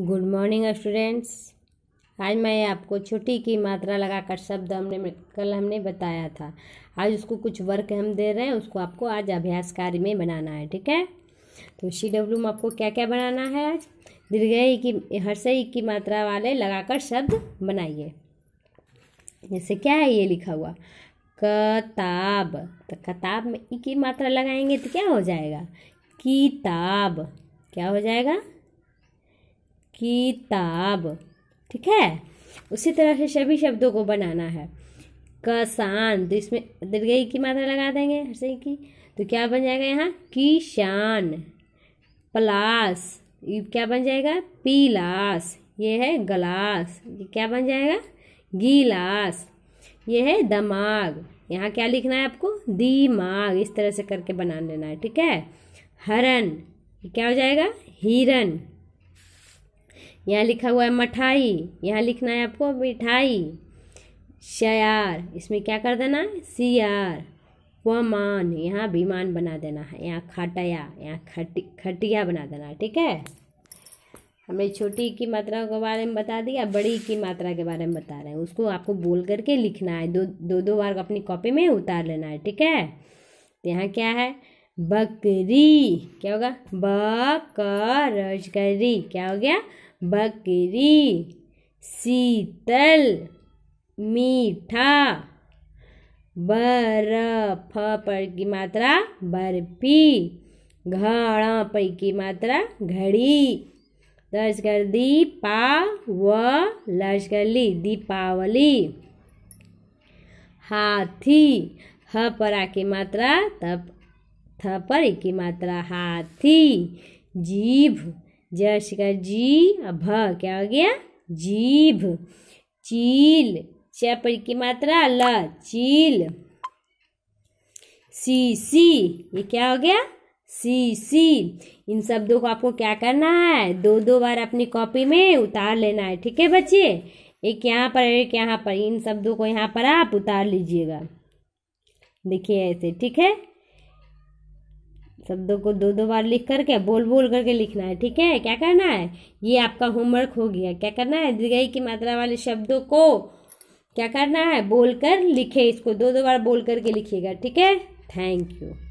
good morning students आज मैं आपको छुट्टी की मात्रा लगाकर शब्द हमने कल हमने बताया था आज उसको कुछ वर्क हम दे रहे हैं उसको आपको आज अभ्यास कार्य में बनाना है ठीक है तो सी डब्ल्यू में आपको क्या क्या बनाना है आज दीर्घ की हर्षय की मात्रा वाले लगाकर शब्द बनाइए जैसे क्या है ये लिखा हुआ कताब तो कताब में ई की मात्रा लगाएंगे तो क्या हो जाएगा किताब क्या हो जाएगा किताब ठीक है उसी तरह से सभी शब्दों को बनाना है कसान तो इसमें दीर्घई की मात्रा लगा देंगे हर्षई की तो क्या बन जाएगा यहाँ किसान प्लास ये क्या बन जाएगा पीलास ये है गलास ये क्या बन जाएगा गिलास ये है दमाग यहाँ क्या लिखना है आपको दिमाग इस तरह से करके बना लेना है ठीक है हरन क्या हो जाएगा हिरन यहाँ लिखा हुआ है मठाई यहाँ लिखना है आपको मिठाई शयार इसमें क्या कर देना है सियार वमान यहाँ विमान बना देना है यहाँ खटया यहाँ खटी खटिया बना देना ठीक है हमने छोटी की मात्राओं के बारे में बता दिया बड़ी की मात्रा के बारे में बता रहे हैं उसको आपको बोल करके लिखना है दो दो दो बार अपनी कॉपी में उतार लेना है ठीक है तो यहाँ क्या है बकरी क्या होगा बकरी क्या हो गया बकरी शीतल मीठा बर्फ पर की मात्रा बर्फी घड़ा पर की मात्रा घड़ी लश कर दी पा व लर्ज कर ली दीपावली हाथी ह पर आ की मात्रा तप थ पर की मात्रा हाथी जीभ जर्श का जी अब क्या हो गया जीभ चील चपर की मात्रा ल चील सी सी ये क्या हो गया सी सी इन शब्दों को आपको क्या करना है दो दो बार अपनी कॉपी में उतार लेना है ठीक है बच्चे एक यहाँ पर एक यहाँ पर इन शब्दों को यहाँ पर आप उतार लीजिएगा देखिए ऐसे ठीक है शब्दों को दो दो बार लिख करके बोल बोल करके लिखना है ठीक है क्या करना है ये आपका होमवर्क हो गया क्या करना है दी की मात्रा वाले शब्दों को क्या करना है बोल कर लिखे इसको दो दो बार बोल करके लिखिएगा ठीक है थैंक यू